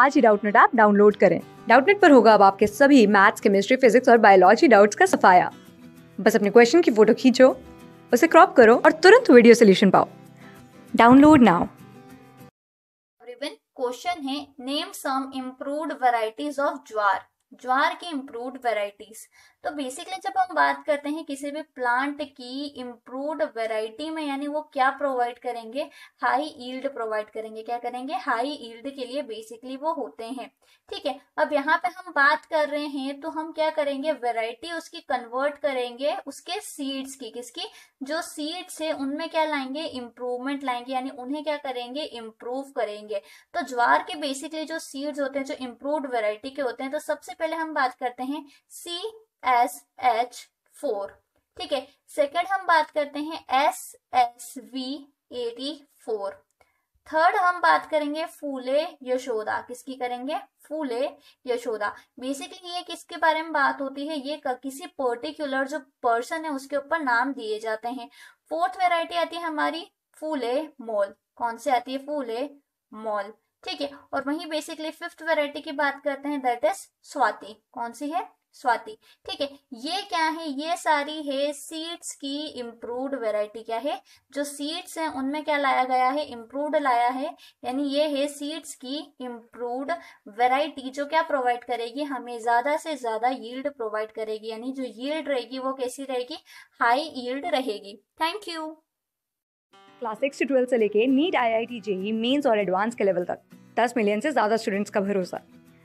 आज ही Doubtnut app download करें डाउटनेट पर होगा अब आपके सभी मैथ्स केमिस्ट्री फिजिक्स और बायोलॉजी डाउट्स का सफाया बस अपने क्वेश्चन की फोटो खींचो उसे क्रॉप करो और तुरंत वीडियो सोल्यूशन पाओ डाउनलोड नाउ क्वेश्चन है name some improved varieties of jowar ज्वार की इम्प्रूव्ड वैरायटीज तो बेसिकली जब हम बात करते हैं किसी भी प्लांट की इम्प्रूव्ड वेराइटी में यानी वो क्या प्रोवाइड करेंगे हाई ईल्ड प्रोवाइड करेंगे क्या करेंगे हाई ईल्ड के लिए बेसिकली वो होते हैं ठीक है अब यहाँ पे हम बात कर रहे हैं तो हम क्या करेंगे वेराइटी उसकी कन्वर्ट करेंगे उसके सीड्स की किसकी जो सीड्स है उनमें क्या लाएंगे इम्प्रूवमेंट लाएंगे यानी उन्हें क्या करेंगे इम्प्रूव करेंगे तो ज्वार के बेसिकली जो सीड्स होते हैं जो इम्प्रूव वेराइटी के होते हैं तो सबसे पहले हम बात करते हैं सी एस एच फोर ठीक है सेकेंड हम बात करते हैं S S V eighty four third हम बात करेंगे फूले यशोदा किसकी करेंगे फूले यशोदा बेसिकली ये किसके बारे में बात होती है ये किसी पर्टिकुलर जो पर्सन है उसके ऊपर नाम दिए जाते हैं फोर्थ वेराइटी आती है हमारी फूले मॉल कौन से आती है फूले मॉल ठीक है और वहीं बेसिकली फिफ्थ वेराइटी की बात करते हैं दैट इज स्वाति कौन सी है स्वाति ठीक है ये क्या है ये सारी है सीड्स की इम्प्रूव्ड वैरायटी क्या है जो सीड्स हैं उनमें क्या लाया गया है इम्प्रूव्ड लाया है यानी ये है सीड्स की इम्प्रूव्ड वैरायटी जो क्या प्रोवाइड करेगी हमें ज्यादा से ज्यादा यील्ड प्रोवाइड करेगी यानी जो यील्ड रहेगी वो कैसी रहेगी हाई यील्ड रहेगी थैंक यू क्लास सिक्स से ट्वेल्थ से लेके NEET I I T JEE mains और एडवांस के लेवल तक दस मिलियन से ज्यादा स्टूडेंट्स का भरोसा